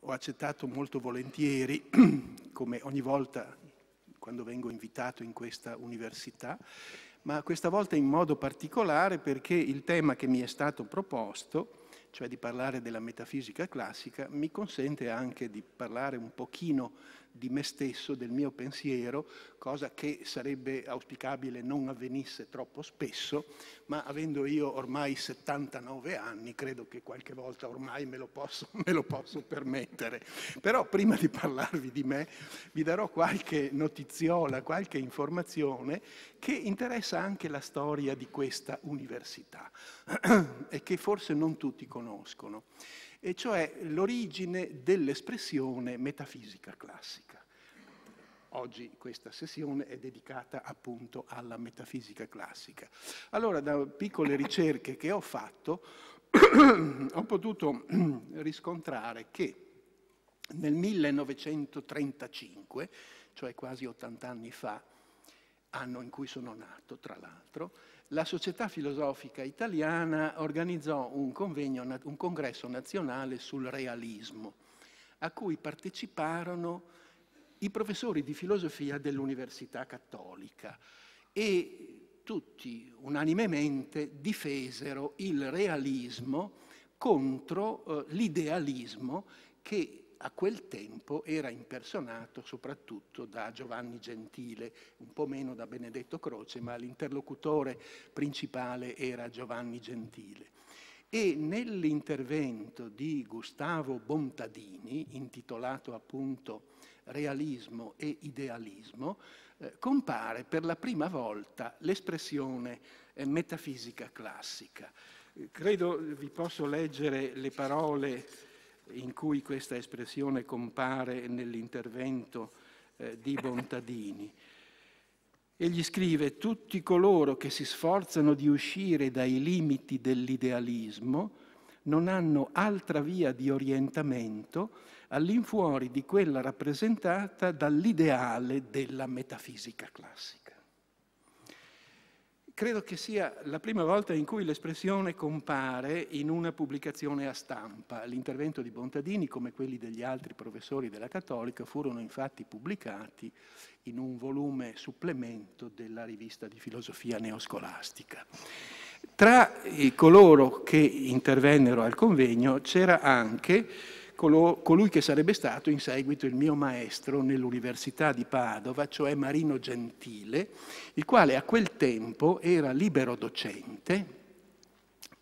ho accettato molto volentieri, come ogni volta quando vengo invitato in questa università, ma questa volta in modo particolare perché il tema che mi è stato proposto, cioè di parlare della metafisica classica, mi consente anche di parlare un pochino di me stesso, del mio pensiero, cosa che sarebbe auspicabile non avvenisse troppo spesso, ma avendo io ormai 79 anni, credo che qualche volta ormai me lo posso, me lo posso permettere. Però prima di parlarvi di me, vi darò qualche notiziola, qualche informazione che interessa anche la storia di questa università e che forse non tutti conoscono e cioè l'origine dell'espressione metafisica classica. Oggi questa sessione è dedicata appunto alla metafisica classica. Allora, da piccole ricerche che ho fatto, ho potuto riscontrare che nel 1935, cioè quasi 80 anni fa, anno in cui sono nato tra l'altro, la Società Filosofica Italiana organizzò un, convegno, un congresso nazionale sul realismo, a cui parteciparono i professori di filosofia dell'Università Cattolica e tutti unanimemente difesero il realismo contro eh, l'idealismo che a quel tempo era impersonato soprattutto da Giovanni Gentile, un po' meno da Benedetto Croce, ma l'interlocutore principale era Giovanni Gentile. E nell'intervento di Gustavo Bontadini, intitolato appunto Realismo e Idealismo, eh, compare per la prima volta l'espressione eh, metafisica classica. Eh, credo vi posso leggere le parole in cui questa espressione compare nell'intervento eh, di Bontadini. Egli scrive, tutti coloro che si sforzano di uscire dai limiti dell'idealismo non hanno altra via di orientamento all'infuori di quella rappresentata dall'ideale della metafisica classica credo che sia la prima volta in cui l'espressione compare in una pubblicazione a stampa. L'intervento di Bontadini, come quelli degli altri professori della Cattolica, furono infatti pubblicati in un volume supplemento della rivista di filosofia neoscolastica. Tra eh, coloro che intervennero al convegno c'era anche colui che sarebbe stato in seguito il mio maestro nell'Università di Padova, cioè Marino Gentile, il quale a quel tempo era libero docente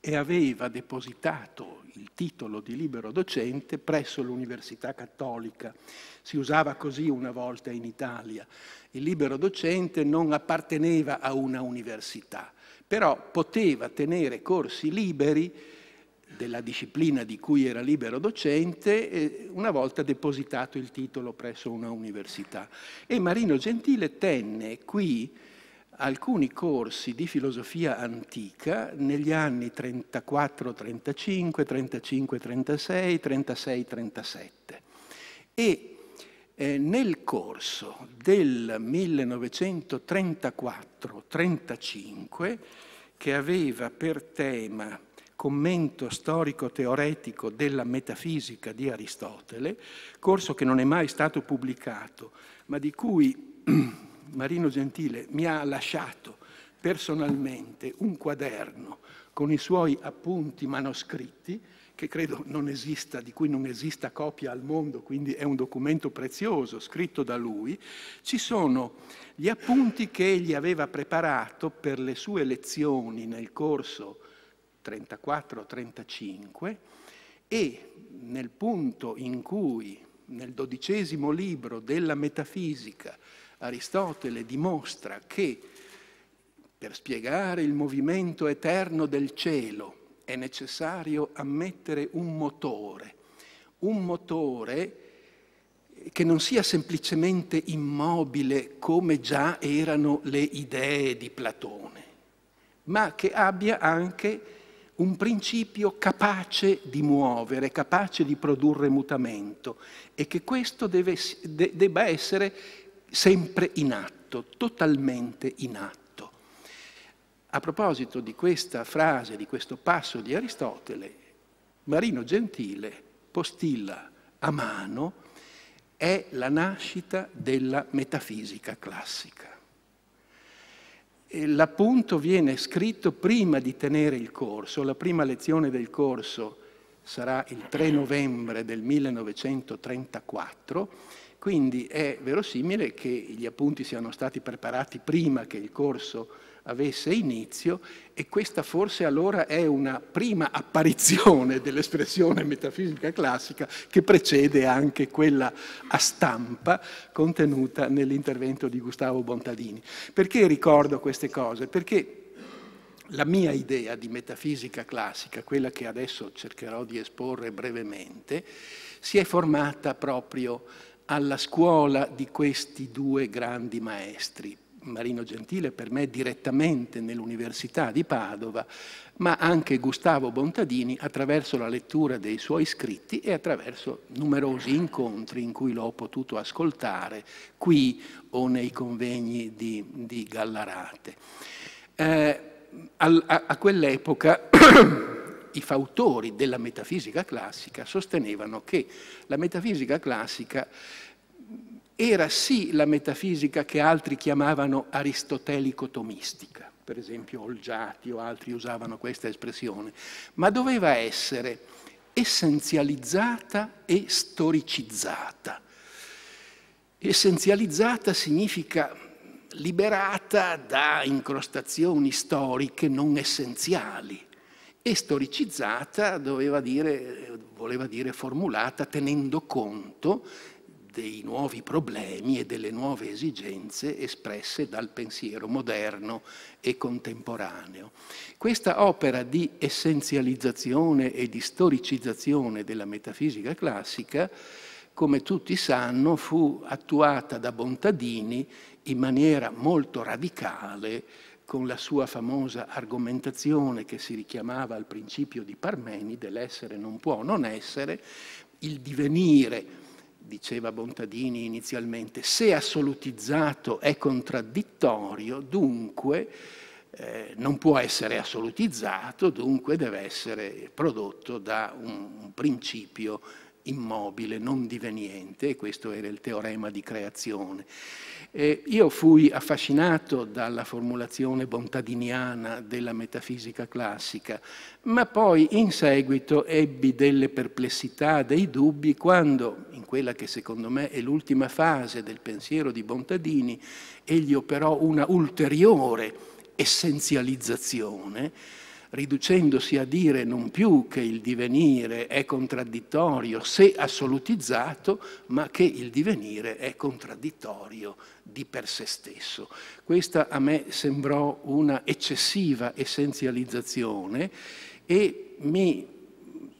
e aveva depositato il titolo di libero docente presso l'Università Cattolica. Si usava così una volta in Italia. Il libero docente non apparteneva a una università, però poteva tenere corsi liberi della disciplina di cui era libero docente una volta depositato il titolo presso una università. E Marino Gentile tenne qui alcuni corsi di filosofia antica negli anni 34, 35, 35, 36, 36, 37. E eh, nel corso del 1934-35, che aveva per tema commento storico-teoretico della metafisica di Aristotele, corso che non è mai stato pubblicato, ma di cui Marino Gentile mi ha lasciato personalmente un quaderno con i suoi appunti manoscritti, che credo non esista, di cui non esista copia al mondo, quindi è un documento prezioso scritto da lui, ci sono gli appunti che egli aveva preparato per le sue lezioni nel corso 34-35 e nel punto in cui nel dodicesimo libro della metafisica Aristotele dimostra che per spiegare il movimento eterno del cielo è necessario ammettere un motore, un motore che non sia semplicemente immobile come già erano le idee di Platone, ma che abbia anche un principio capace di muovere, capace di produrre mutamento e che questo deve, de, debba essere sempre in atto, totalmente in atto. A proposito di questa frase, di questo passo di Aristotele, Marino Gentile postilla a mano è la nascita della metafisica classica. L'appunto viene scritto prima di tenere il corso, la prima lezione del corso sarà il 3 novembre del 1934, quindi è verosimile che gli appunti siano stati preparati prima che il corso avesse inizio e questa forse allora è una prima apparizione dell'espressione metafisica classica che precede anche quella a stampa contenuta nell'intervento di Gustavo Bontadini. Perché ricordo queste cose? Perché la mia idea di metafisica classica, quella che adesso cercherò di esporre brevemente, si è formata proprio alla scuola di questi due grandi maestri, Marino Gentile per me direttamente nell'Università di Padova, ma anche Gustavo Bontadini attraverso la lettura dei suoi scritti e attraverso numerosi incontri in cui l'ho potuto ascoltare qui o nei convegni di, di Gallarate. Eh, a, a, a quell'epoca i fautori della metafisica classica sostenevano che la metafisica classica era sì la metafisica che altri chiamavano aristotelico-tomistica, per esempio Olgiati o altri usavano questa espressione, ma doveva essere essenzializzata e storicizzata. Essenzializzata significa liberata da incrostazioni storiche non essenziali e storicizzata doveva dire, voleva dire formulata tenendo conto dei nuovi problemi e delle nuove esigenze espresse dal pensiero moderno e contemporaneo. Questa opera di essenzializzazione e di storicizzazione della metafisica classica come tutti sanno, fu attuata da Bontadini in maniera molto radicale con la sua famosa argomentazione che si richiamava al principio di Parmeni dell'essere non può non essere, il divenire diceva Bontadini inizialmente, se assolutizzato è contraddittorio, dunque eh, non può essere assolutizzato, dunque deve essere prodotto da un, un principio immobile, non diveniente, e questo era il teorema di creazione. Eh, io fui affascinato dalla formulazione bontadiniana della metafisica classica, ma poi in seguito ebbi delle perplessità, dei dubbi, quando, in quella che secondo me è l'ultima fase del pensiero di Bontadini, egli operò una ulteriore essenzializzazione, riducendosi a dire non più che il divenire è contraddittorio se assolutizzato, ma che il divenire è contraddittorio di per sé stesso. Questa a me sembrò una eccessiva essenzializzazione e mi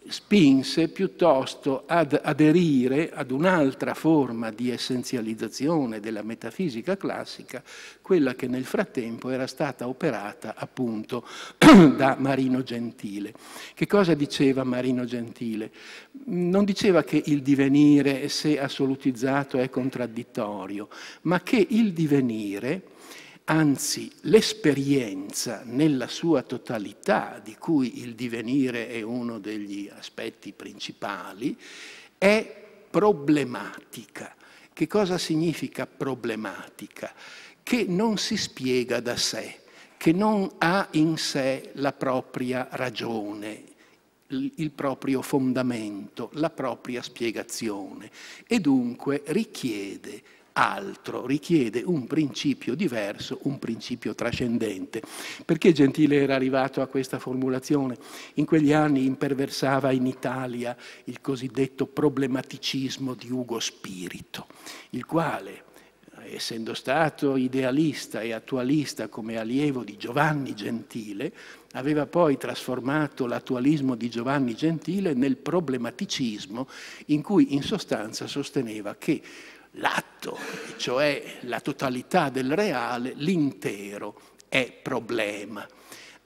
spinse piuttosto ad aderire ad un'altra forma di essenzializzazione della metafisica classica, quella che nel frattempo era stata operata appunto da Marino Gentile. Che cosa diceva Marino Gentile? Non diceva che il divenire, se assolutizzato, è contraddittorio, ma che il divenire Anzi, l'esperienza nella sua totalità, di cui il divenire è uno degli aspetti principali, è problematica. Che cosa significa problematica? Che non si spiega da sé, che non ha in sé la propria ragione, il proprio fondamento, la propria spiegazione e dunque richiede altro, richiede un principio diverso, un principio trascendente. Perché Gentile era arrivato a questa formulazione? In quegli anni imperversava in Italia il cosiddetto problematicismo di Ugo Spirito, il quale essendo stato idealista e attualista come allievo di Giovanni Gentile, aveva poi trasformato l'attualismo di Giovanni Gentile nel problematicismo in cui in sostanza sosteneva che l'atto, cioè la totalità del reale, l'intero è problema.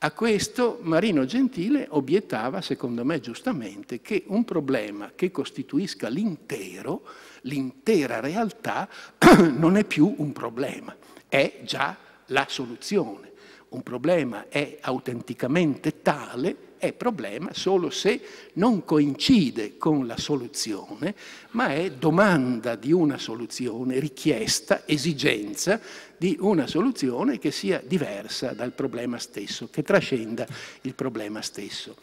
A questo Marino Gentile obiettava, secondo me giustamente, che un problema che costituisca l'intero, l'intera realtà, non è più un problema, è già la soluzione un problema è autenticamente tale è problema solo se non coincide con la soluzione, ma è domanda di una soluzione, richiesta, esigenza di una soluzione che sia diversa dal problema stesso, che trascenda il problema stesso.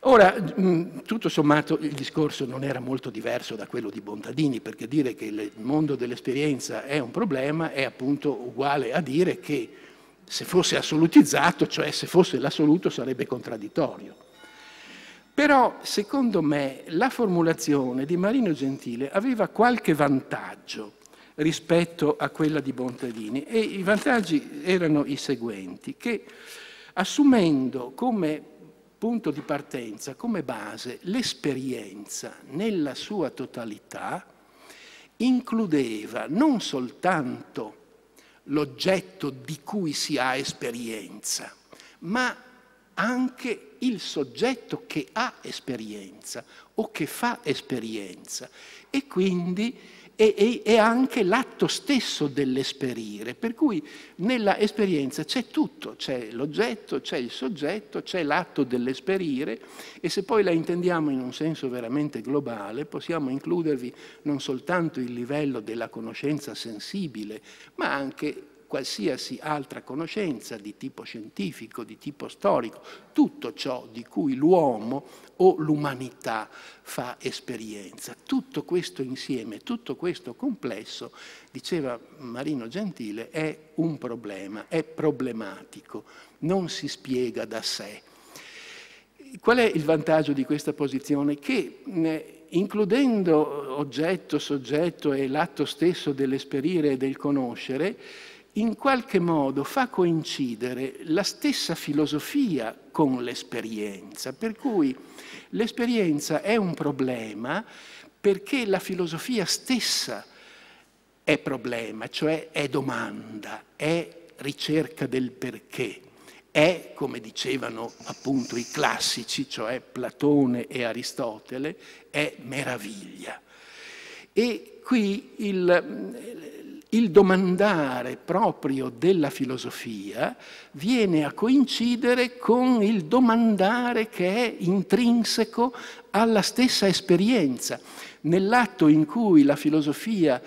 Ora, tutto sommato il discorso non era molto diverso da quello di Bontadini, perché dire che il mondo dell'esperienza è un problema è appunto uguale a dire che se fosse assolutizzato, cioè se fosse l'assoluto sarebbe contraddittorio. Però, secondo me, la formulazione di Marino Gentile aveva qualche vantaggio rispetto a quella di Bontadini e i vantaggi erano i seguenti, che assumendo come punto di partenza, come base, l'esperienza nella sua totalità, includeva non soltanto l'oggetto di cui si ha esperienza, ma anche il soggetto che ha esperienza o che fa esperienza. E quindi e, è anche l'atto stesso dell'esperire, per cui nella esperienza c'è tutto, c'è l'oggetto, c'è il soggetto, c'è l'atto dell'esperire e se poi la intendiamo in un senso veramente globale possiamo includervi non soltanto il livello della conoscenza sensibile, ma anche qualsiasi altra conoscenza di tipo scientifico, di tipo storico, tutto ciò di cui l'uomo o l'umanità fa esperienza. Tutto questo insieme, tutto questo complesso, diceva Marino Gentile, è un problema, è problematico, non si spiega da sé. Qual è il vantaggio di questa posizione? Che eh, includendo oggetto, soggetto e l'atto stesso dell'esperire e del conoscere, in qualche modo fa coincidere la stessa filosofia con l'esperienza, per cui l'esperienza è un problema perché la filosofia stessa è problema, cioè è domanda, è ricerca del perché. È, come dicevano appunto i classici, cioè Platone e Aristotele, è meraviglia. E qui il, il domandare proprio della filosofia viene a coincidere con il domandare che è intrinseco alla stessa esperienza. Nell'atto in cui la filosofia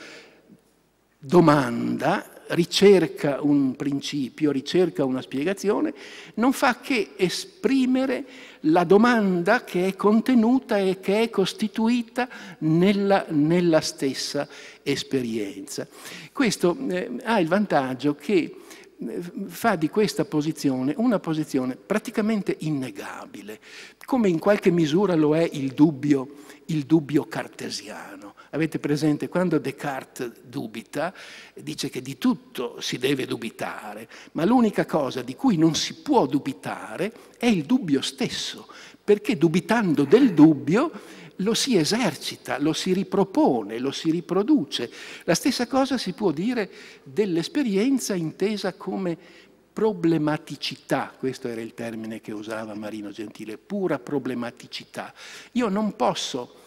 domanda, ricerca un principio, ricerca una spiegazione, non fa che esprimere la domanda che è contenuta e che è costituita nella, nella stessa esperienza. Questo eh, ha il vantaggio che fa di questa posizione una posizione praticamente innegabile, come in qualche misura lo è il dubbio, il dubbio cartesiano. Avete presente quando Descartes dubita, dice che di tutto si deve dubitare, ma l'unica cosa di cui non si può dubitare è il dubbio stesso, perché dubitando del dubbio lo si esercita, lo si ripropone, lo si riproduce. La stessa cosa si può dire dell'esperienza intesa come problematicità, questo era il termine che usava Marino Gentile, pura problematicità. Io non posso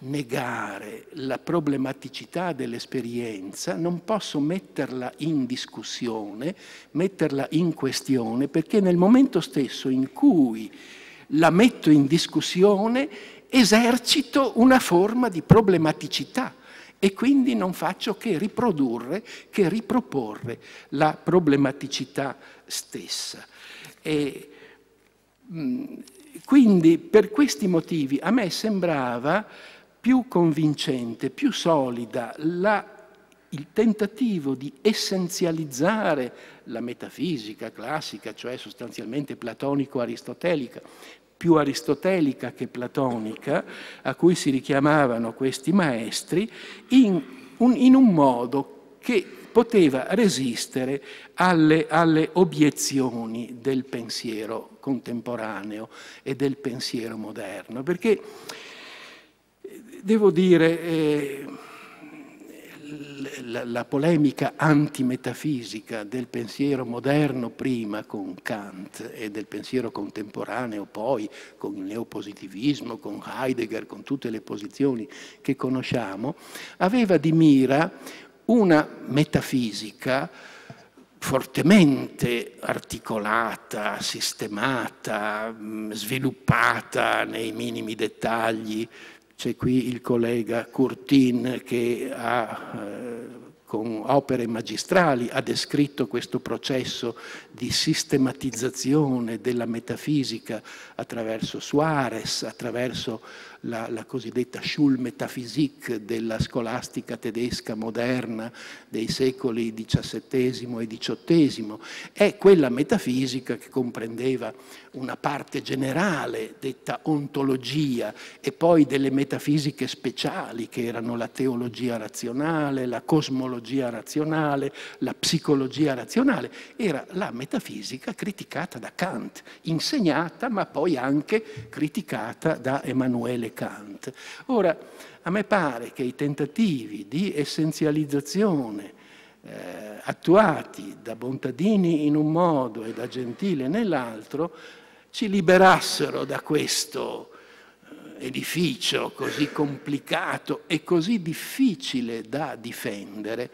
negare la problematicità dell'esperienza, non posso metterla in discussione, metterla in questione, perché nel momento stesso in cui la metto in discussione esercito una forma di problematicità e quindi non faccio che riprodurre, che riproporre la problematicità stessa. E, mm, quindi per questi motivi a me sembrava più convincente, più solida la, il tentativo di essenzializzare la metafisica classica, cioè sostanzialmente platonico-aristotelica, più aristotelica che platonica, a cui si richiamavano questi maestri, in un, in un modo che poteva resistere alle, alle obiezioni del pensiero contemporaneo e del pensiero moderno. Perché, eh, devo dire... Eh, la, la polemica antimetafisica del pensiero moderno prima con Kant e del pensiero contemporaneo poi con il neopositivismo, con Heidegger, con tutte le posizioni che conosciamo, aveva di mira una metafisica fortemente articolata, sistemata, sviluppata nei minimi dettagli c'è qui il collega Curtin che ha, eh, con opere magistrali ha descritto questo processo di sistematizzazione della metafisica attraverso Suarez, attraverso la, la cosiddetta Schulmetaphysique della scolastica tedesca moderna dei secoli XVII e XVIII, è quella metafisica che comprendeva una parte generale detta ontologia e poi delle metafisiche speciali che erano la teologia razionale, la cosmologia razionale, la psicologia razionale, era la metafisica criticata da Kant, insegnata ma poi anche criticata da Emanuele Kant. Ora, a me pare che i tentativi di essenzializzazione eh, attuati da Bontadini in un modo e da Gentile nell'altro ci liberassero da questo eh, edificio così complicato e così difficile da difendere.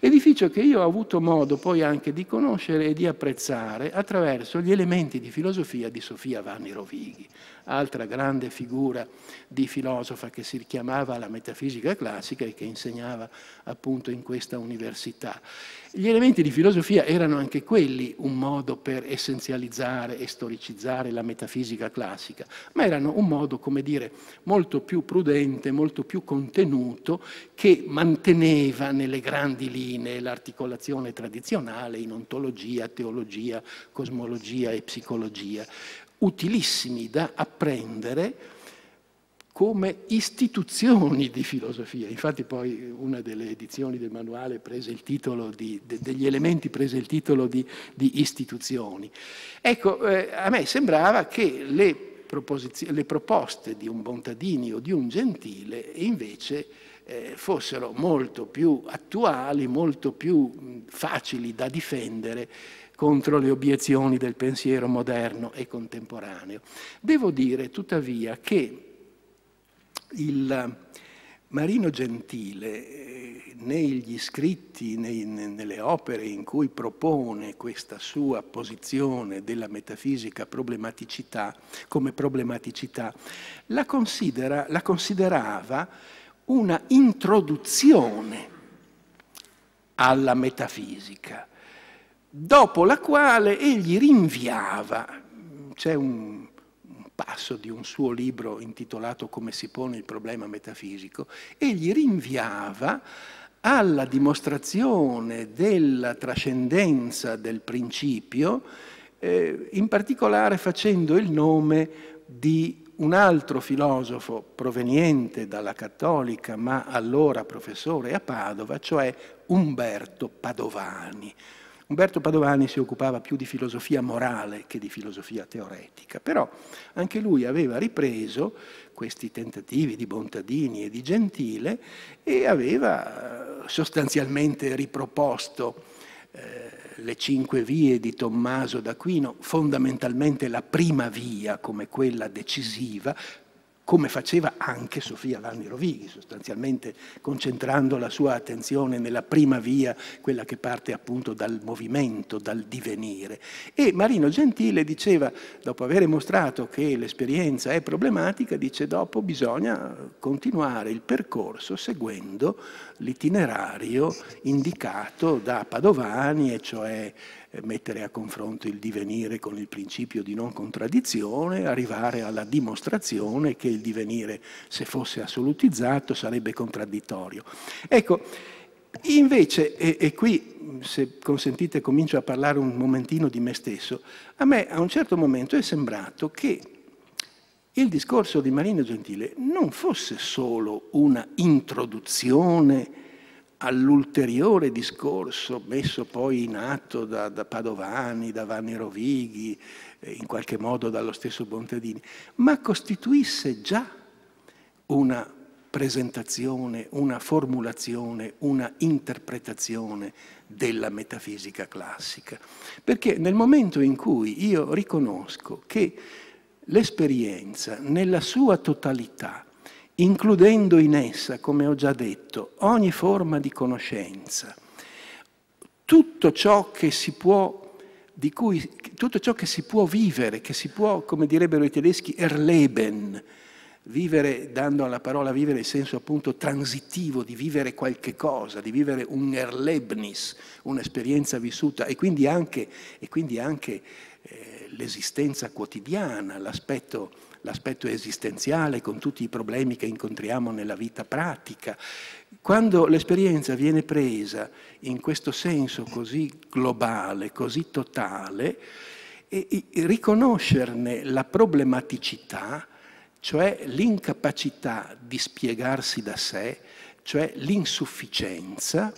Edificio che io ho avuto modo poi anche di conoscere e di apprezzare attraverso gli elementi di filosofia di Sofia Vanni Rovighi altra grande figura di filosofa che si richiamava alla metafisica classica e che insegnava appunto in questa università. Gli elementi di filosofia erano anche quelli un modo per essenzializzare e storicizzare la metafisica classica, ma erano un modo, come dire, molto più prudente, molto più contenuto, che manteneva nelle grandi linee l'articolazione tradizionale in ontologia, teologia, cosmologia e psicologia utilissimi da apprendere come istituzioni di filosofia. Infatti poi una delle edizioni del manuale prese il titolo di, de, degli elementi prese il titolo di, di istituzioni. Ecco, eh, a me sembrava che le le proposte di un Bontadini o di un Gentile invece eh, fossero molto più attuali, molto più facili da difendere contro le obiezioni del pensiero moderno e contemporaneo. Devo dire tuttavia che il Marino Gentile, eh, negli scritti, nei, nelle opere in cui propone questa sua posizione della metafisica problematicità, come problematicità, la, considera, la considerava una introduzione alla metafisica, dopo la quale egli rinviava, c'è un, passo di un suo libro intitolato Come si pone il problema metafisico, egli rinviava alla dimostrazione della trascendenza del principio, eh, in particolare facendo il nome di un altro filosofo proveniente dalla cattolica, ma allora professore a Padova, cioè Umberto Padovani. Umberto Padovani si occupava più di filosofia morale che di filosofia teoretica, però anche lui aveva ripreso questi tentativi di Bontadini e di Gentile e aveva eh, sostanzialmente riproposto eh, le cinque vie di Tommaso d'Aquino, fondamentalmente la prima via come quella decisiva, come faceva anche Sofia Vanni Rovighi, sostanzialmente concentrando la sua attenzione nella prima via, quella che parte appunto dal movimento, dal divenire. E Marino Gentile diceva, dopo aver mostrato che l'esperienza è problematica, dice dopo bisogna continuare il percorso seguendo l'itinerario indicato da Padovani, e cioè eh, mettere a confronto il divenire con il principio di non contraddizione, arrivare alla dimostrazione che il divenire, se fosse assolutizzato, sarebbe contraddittorio. Ecco, invece, e, e qui se consentite comincio a parlare un momentino di me stesso, a me a un certo momento è sembrato che il discorso di Marino Gentile non fosse solo una introduzione all'ulteriore discorso messo poi in atto da, da Padovani, da Vanni Rovighi, eh, in qualche modo dallo stesso Bontadini, ma costituisse già una presentazione, una formulazione, una interpretazione della metafisica classica. Perché nel momento in cui io riconosco che l'esperienza nella sua totalità includendo in essa, come ho già detto, ogni forma di conoscenza, tutto ciò che si può di cui tutto ciò che si può vivere, che si può, come direbbero i tedeschi, erleben, vivere, dando alla parola vivere il senso appunto transitivo di vivere qualche cosa, di vivere un erlebnis, un'esperienza vissuta e quindi anche, e quindi anche eh, l'esistenza quotidiana, l'aspetto l'aspetto esistenziale, con tutti i problemi che incontriamo nella vita pratica. Quando l'esperienza viene presa in questo senso così globale, così totale, e riconoscerne la problematicità, cioè l'incapacità di spiegarsi da sé, cioè l'insufficienza,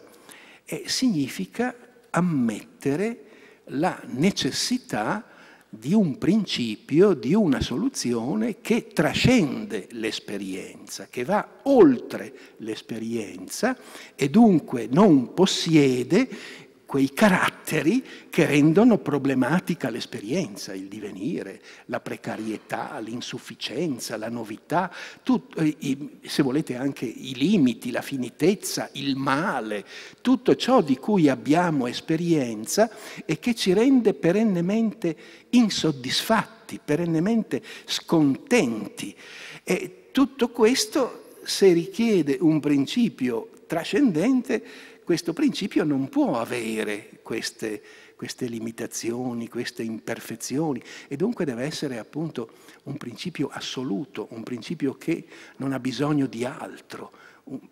eh, significa ammettere la necessità di un principio, di una soluzione che trascende l'esperienza, che va oltre l'esperienza e dunque non possiede quei caratteri che rendono problematica l'esperienza, il divenire, la precarietà, l'insufficienza, la novità, tutto, se volete anche i limiti, la finitezza, il male, tutto ciò di cui abbiamo esperienza e che ci rende perennemente insoddisfatti, perennemente scontenti. E tutto questo, se richiede un principio trascendente, questo principio non può avere queste, queste limitazioni, queste imperfezioni e dunque deve essere appunto un principio assoluto, un principio che non ha bisogno di altro,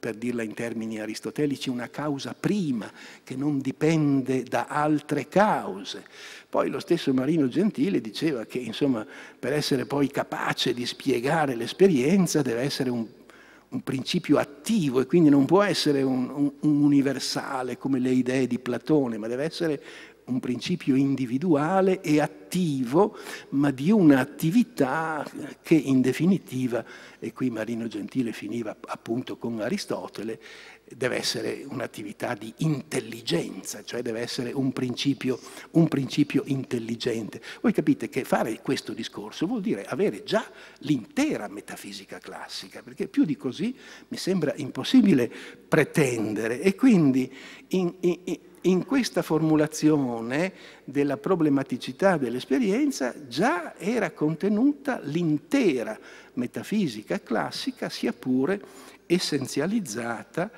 per dirla in termini aristotelici, una causa prima che non dipende da altre cause. Poi lo stesso Marino Gentile diceva che insomma, per essere poi capace di spiegare l'esperienza deve essere un un principio attivo e quindi non può essere un, un, universale come le idee di Platone, ma deve essere un principio individuale e attivo, ma di un'attività che in definitiva, e qui Marino Gentile finiva appunto con Aristotele, deve essere un'attività di intelligenza, cioè deve essere un principio, un principio, intelligente. Voi capite che fare questo discorso vuol dire avere già l'intera metafisica classica, perché più di così mi sembra impossibile pretendere. E quindi in, in, in questa formulazione della problematicità dell'esperienza già era contenuta l'intera metafisica classica, sia pure essenzializzata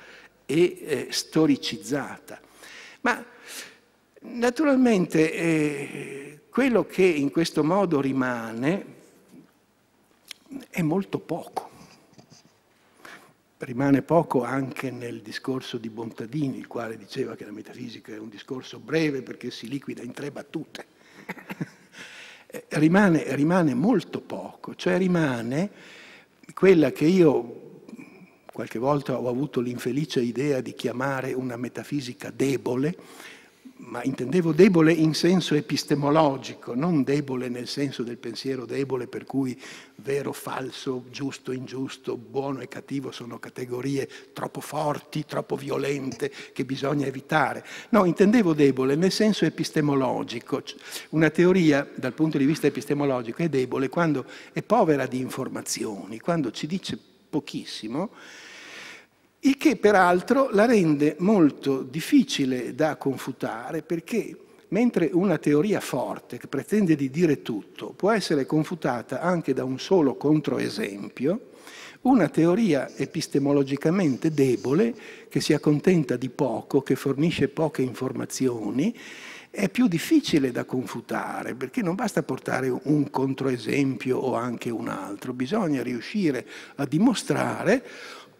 e eh, storicizzata. Ma naturalmente eh, quello che in questo modo rimane è molto poco. Rimane poco anche nel discorso di Bontadini, il quale diceva che la metafisica è un discorso breve perché si liquida in tre battute. Eh, rimane, rimane molto poco, cioè rimane quella che io qualche volta ho avuto l'infelice idea di chiamare una metafisica debole, ma intendevo debole in senso epistemologico, non debole nel senso del pensiero debole per cui vero, falso, giusto, ingiusto, buono e cattivo sono categorie troppo forti, troppo violente che bisogna evitare. No, intendevo debole nel senso epistemologico. Una teoria dal punto di vista epistemologico è debole quando è povera di informazioni, quando ci dice pochissimo, il che peraltro la rende molto difficile da confutare perché mentre una teoria forte che pretende di dire tutto può essere confutata anche da un solo controesempio, una teoria epistemologicamente debole che si accontenta di poco, che fornisce poche informazioni, è più difficile da confutare, perché non basta portare un controesempio o anche un altro, bisogna riuscire a dimostrare,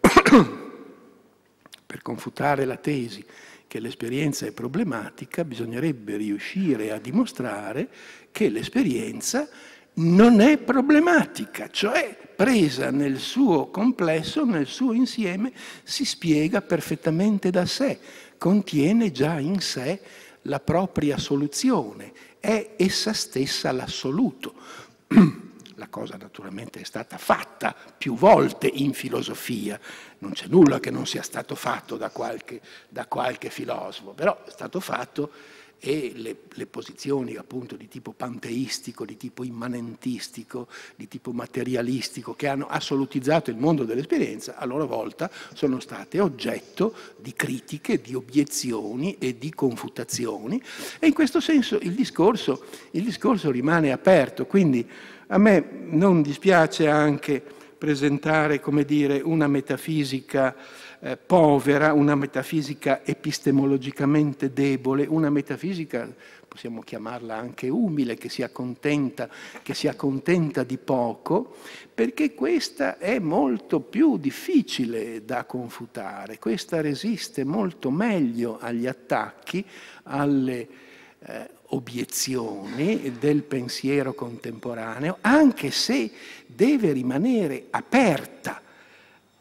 per confutare la tesi che l'esperienza è problematica, bisognerebbe riuscire a dimostrare che l'esperienza non è problematica, cioè presa nel suo complesso, nel suo insieme, si spiega perfettamente da sé, contiene già in sé la propria soluzione, è essa stessa l'assoluto. La cosa naturalmente è stata fatta più volte in filosofia, non c'è nulla che non sia stato fatto da qualche, da qualche filosofo, però è stato fatto e le, le, posizioni appunto di tipo panteistico, di tipo immanentistico, di tipo materialistico, che hanno assolutizzato il mondo dell'esperienza, a loro volta sono state oggetto di critiche, di obiezioni e di confutazioni e in questo senso il discorso, il discorso rimane aperto. Quindi a me non dispiace anche presentare, come dire, una metafisica eh, povera, una metafisica epistemologicamente debole, una metafisica, possiamo chiamarla anche umile, che si accontenta, che si accontenta di poco, perché questa è molto più difficile da confutare, questa resiste molto meglio agli attacchi, alle eh, obiezione del pensiero contemporaneo, anche se deve rimanere aperta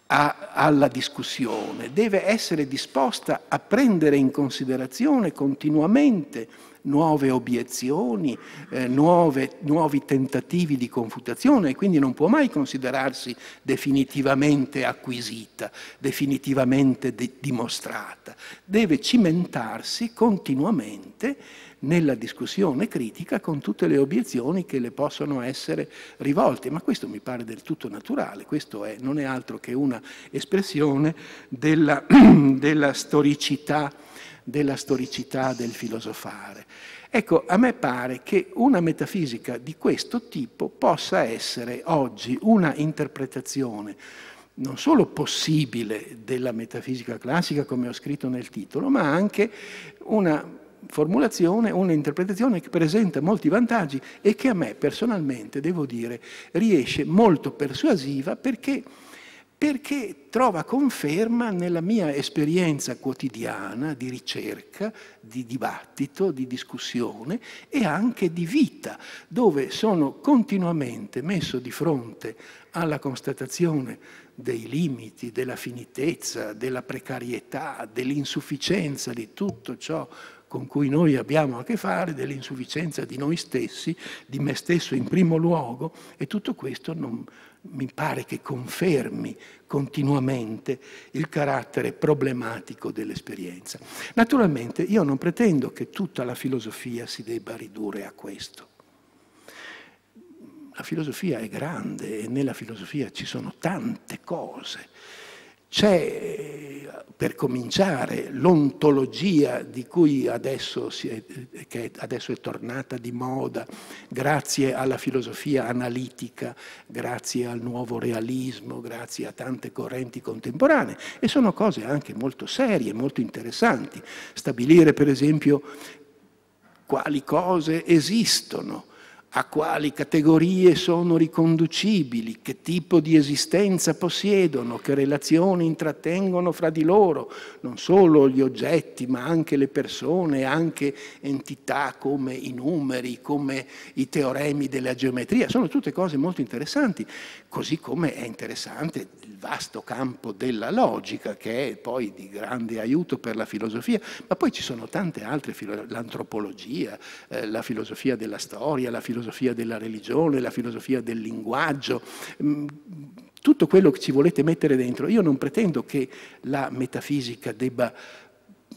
a, alla discussione, deve essere disposta a prendere in considerazione continuamente nuove obiezioni, eh, nuove, nuovi tentativi di confutazione e quindi non può mai considerarsi definitivamente acquisita, definitivamente de dimostrata. Deve cimentarsi continuamente nella discussione critica con tutte le obiezioni che le possono essere rivolte. Ma questo mi pare del tutto naturale, questo è, non è altro che una espressione della, della, storicità, della storicità del filosofare. Ecco, a me pare che una metafisica di questo tipo possa essere oggi una interpretazione non solo possibile della metafisica classica, come ho scritto nel titolo, ma anche una formulazione, un'interpretazione che presenta molti vantaggi e che a me personalmente, devo dire, riesce molto persuasiva perché, perché trova conferma nella mia esperienza quotidiana di ricerca, di dibattito, di discussione e anche di vita, dove sono continuamente messo di fronte alla constatazione dei limiti, della finitezza, della precarietà, dell'insufficienza di tutto ciò con cui noi abbiamo a che fare, dell'insufficienza di noi stessi, di me stesso in primo luogo, e tutto questo non, mi pare che confermi continuamente il carattere problematico dell'esperienza. Naturalmente io non pretendo che tutta la filosofia si debba ridurre a questo. La filosofia è grande e nella filosofia ci sono tante cose c'è, per cominciare, l'ontologia di cui adesso, è, che adesso è tornata di moda, grazie alla filosofia analitica, grazie al nuovo realismo, grazie a tante correnti contemporanee, e sono cose anche molto serie, molto interessanti. Stabilire, per esempio, quali cose esistono, a quali categorie sono riconducibili, che tipo di esistenza possiedono, che relazioni intrattengono fra di loro, non solo gli oggetti, ma anche le persone, anche entità come i numeri, come i teoremi della geometria. Sono tutte cose molto interessanti Così come è interessante il vasto campo della logica, che è poi di grande aiuto per la filosofia, ma poi ci sono tante altre, l'antropologia, eh, la filosofia della storia, la filosofia della religione, la filosofia del linguaggio, mm, tutto quello che ci volete mettere dentro. Io non pretendo che la metafisica debba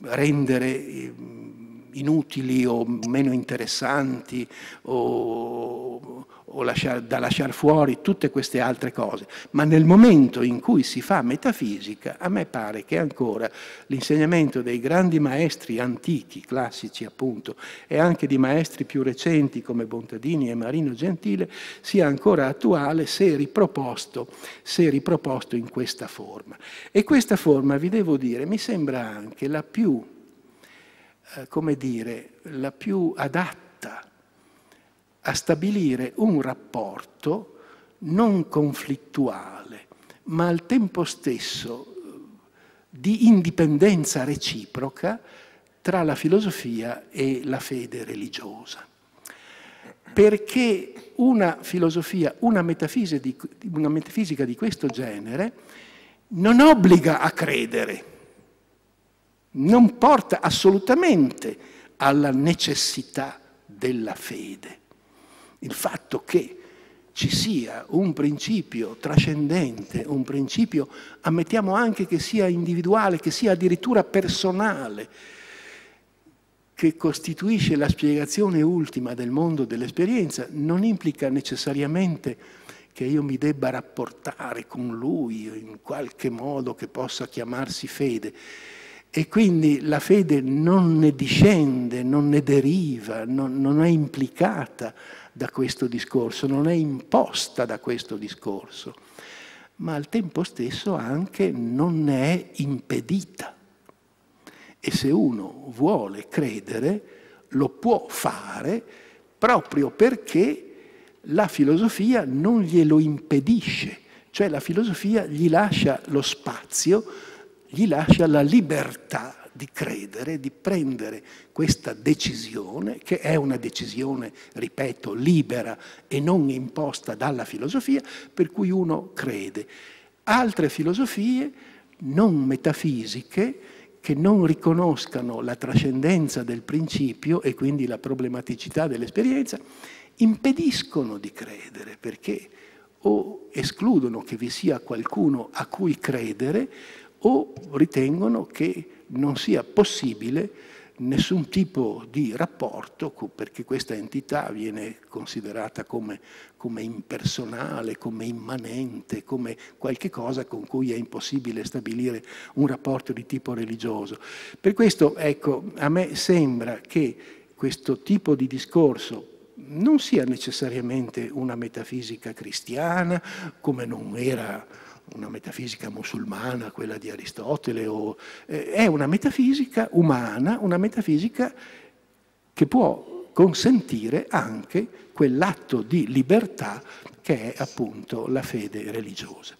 rendere mm, inutili o meno interessanti o o lasciar, da lasciare fuori tutte queste altre cose, ma nel momento in cui si fa metafisica, a me pare che ancora l'insegnamento dei grandi maestri antichi, classici appunto, e anche di maestri più recenti come Bontadini e Marino Gentile, sia ancora attuale se riproposto, se riproposto in questa forma. E questa forma, vi devo dire, mi sembra anche la più, eh, come dire, la più adatta a stabilire un rapporto non conflittuale, ma al tempo stesso eh, di indipendenza reciproca tra la filosofia e la fede religiosa. Perché una filosofia, una metafisica di, una metafisica di questo genere non obbliga a credere, non porta assolutamente alla necessità della fede il fatto che ci sia un principio trascendente, un principio, ammettiamo anche che sia individuale, che sia addirittura personale, che costituisce la spiegazione ultima del mondo dell'esperienza, non implica necessariamente che io mi debba rapportare con lui in qualche modo che possa chiamarsi fede. E quindi la fede non ne discende, non ne deriva, non, non è implicata da questo discorso, non è imposta da questo discorso, ma al tempo stesso anche non è impedita. E se uno vuole credere, lo può fare proprio perché la filosofia non glielo impedisce, cioè la filosofia gli lascia lo spazio, gli lascia la libertà, di credere, di prendere questa decisione, che è una decisione, ripeto, libera e non imposta dalla filosofia, per cui uno crede. Altre filosofie non metafisiche, che non riconoscano la trascendenza del principio e quindi la problematicità dell'esperienza, impediscono di credere perché o escludono che vi sia qualcuno a cui credere o ritengono che non sia possibile nessun tipo di rapporto, perché questa entità viene considerata come, come, impersonale, come immanente, come qualche cosa con cui è impossibile stabilire un rapporto di tipo religioso. Per questo, ecco, a me sembra che questo tipo di discorso non sia necessariamente una metafisica cristiana, come non era una metafisica musulmana, quella di Aristotele, o, eh, è una metafisica umana, una metafisica che può consentire anche quell'atto di libertà che è appunto la fede religiosa.